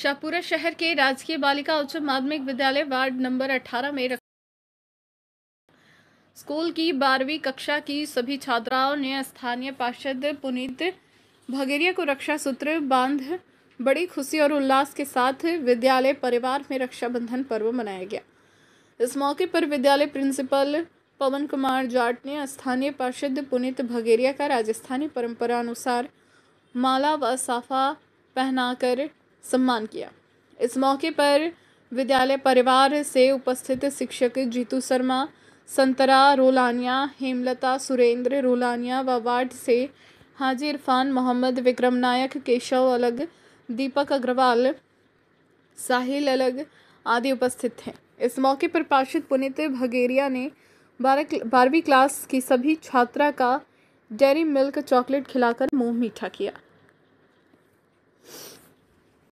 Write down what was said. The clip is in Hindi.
शाहपुरा शहर के राजकीय बालिका उच्च माध्यमिक विद्यालय वार्ड नंबर 18 में स्कूल की बारहवीं कक्षा की सभी छात्राओं ने स्थानीय पार्षद पुनीत भगेरिया को रक्षा सूत्र बांध बड़ी खुशी और उल्लास के साथ विद्यालय परिवार में रक्षाबंधन पर्व मनाया गया इस मौके पर विद्यालय प्रिंसिपल पवन कुमार जाट ने स्थानीय पार्षद पुनीत भगेरिया का राजस्थानी परंपरा अनुसार माला व साफा पहनाकर सम्मान किया इस मौके पर विद्यालय परिवार से उपस्थित शिक्षक जीतू शर्मा संतरा रोलानिया हेमलता सुरेंद्र रोलानिया व वार्ड से हाजी इरफान मोहम्मद विक्रम नायक केशव अलग दीपक अग्रवाल साहिल अलग आदि उपस्थित थे इस मौके पर पार्षद पुनित भगेरिया ने बारहवीं क्लास की सभी छात्रा का डेयरी मिल्क चॉकलेट खिलाकर मुंह मीठा किया